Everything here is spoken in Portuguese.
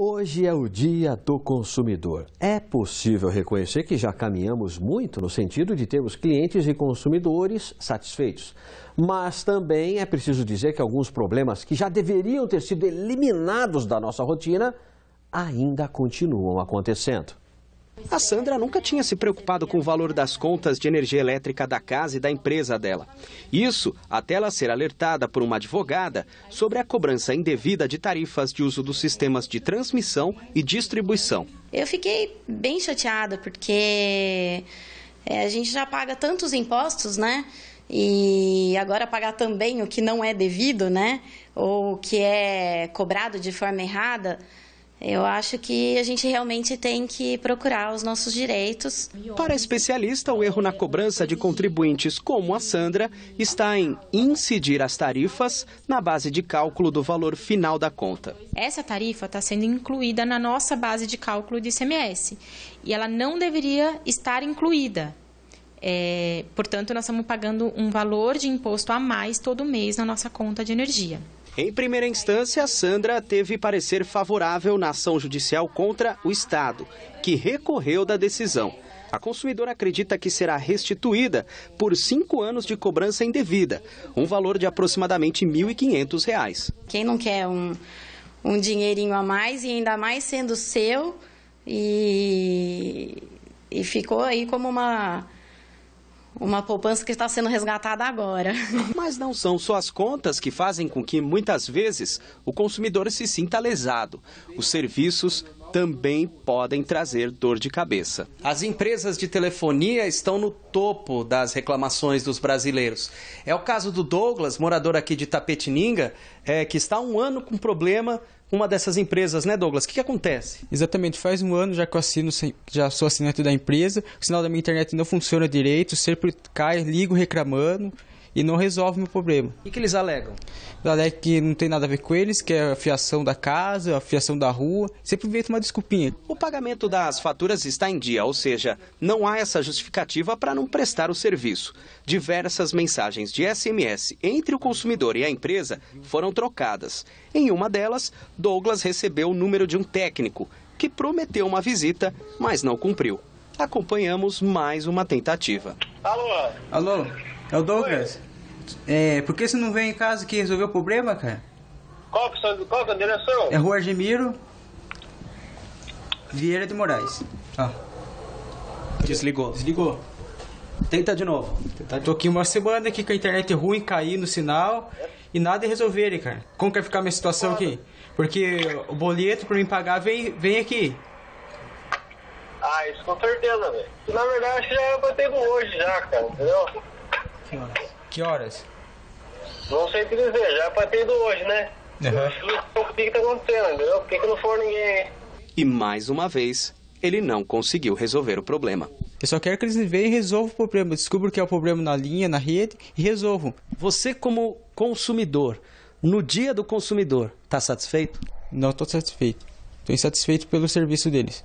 Hoje é o Dia do Consumidor. É possível reconhecer que já caminhamos muito no sentido de termos clientes e consumidores satisfeitos. Mas também é preciso dizer que alguns problemas que já deveriam ter sido eliminados da nossa rotina ainda continuam acontecendo. A Sandra nunca tinha se preocupado com o valor das contas de energia elétrica da casa e da empresa dela. Isso até ela ser alertada por uma advogada sobre a cobrança indevida de tarifas de uso dos sistemas de transmissão e distribuição. Eu fiquei bem chateada porque é, a gente já paga tantos impostos, né? E agora pagar também o que não é devido, né? Ou o que é cobrado de forma errada. Eu acho que a gente realmente tem que procurar os nossos direitos. Para a especialista, o erro na cobrança de contribuintes como a Sandra está em incidir as tarifas na base de cálculo do valor final da conta. Essa tarifa está sendo incluída na nossa base de cálculo de ICMS e ela não deveria estar incluída. É, portanto, nós estamos pagando um valor de imposto a mais todo mês na nossa conta de energia. Em primeira instância, Sandra teve parecer favorável na ação judicial contra o Estado, que recorreu da decisão. A consumidora acredita que será restituída por cinco anos de cobrança indevida, um valor de aproximadamente R$ 1.500. Quem não quer um, um dinheirinho a mais, e ainda mais sendo seu, e, e ficou aí como uma uma poupança que está sendo resgatada agora. Mas não são só as contas que fazem com que, muitas vezes, o consumidor se sinta lesado. Os serviços também podem trazer dor de cabeça. As empresas de telefonia estão no topo das reclamações dos brasileiros. É o caso do Douglas, morador aqui de Tapetininga, é, que está há um ano com problema uma dessas empresas, né, Douglas? O que, que, acontece? Exatamente, faz um ano já que eu assino, já sou assinante da empresa, o sinal da minha internet não funciona direito, sempre cai, ligo reclamando, e não resolve meu problema. O que, que eles alegam? Eles alegam que não tem nada a ver com eles, que é a fiação da casa, a fiação da rua, sempre inventa uma desculpinha. O pagamento das faturas está em dia, ou seja, não há essa justificativa para não prestar o serviço. Diversas mensagens de SMS entre o consumidor e a empresa foram trocadas. Em uma delas, Douglas recebeu o número de um técnico que prometeu uma visita, mas não cumpriu. Acompanhamos mais uma tentativa. Alô? Alô? É o Douglas. É, por que você não vem em casa que resolveu o problema, cara? Qual que, é a direção? É Rua Argemiro, Vieira de Moraes. Ah. Desligou. Desligou. Tenta de novo. Tenta de... Tô aqui uma semana aqui com a internet ruim, caindo no sinal é. e nada é resolverem, cara. Como que vai ficar a minha situação Quando? aqui? Porque o boleto pra mim pagar vem, vem aqui. Ah, isso com certeza, velho. Na verdade, já era pra ter hoje já, cara, entendeu? Que horas? Que horas? Não sei te dizer, já partir do hoje, né? Uhum. O que, tá acontecendo, entendeu? Por que, que não for ninguém aí? E mais uma vez, ele não conseguiu resolver o problema. Eu só quero que eles venham e resolvam o problema. Descubro o que é o problema na linha, na rede e resolvam. Você, como consumidor, no dia do consumidor, está satisfeito? Não estou satisfeito. Estou insatisfeito pelo serviço deles.